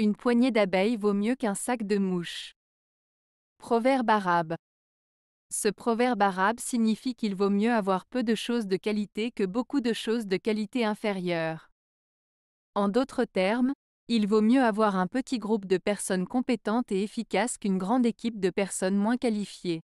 Une poignée d'abeilles vaut mieux qu'un sac de mouches. Proverbe arabe. Ce proverbe arabe signifie qu'il vaut mieux avoir peu de choses de qualité que beaucoup de choses de qualité inférieure. En d'autres termes, il vaut mieux avoir un petit groupe de personnes compétentes et efficaces qu'une grande équipe de personnes moins qualifiées.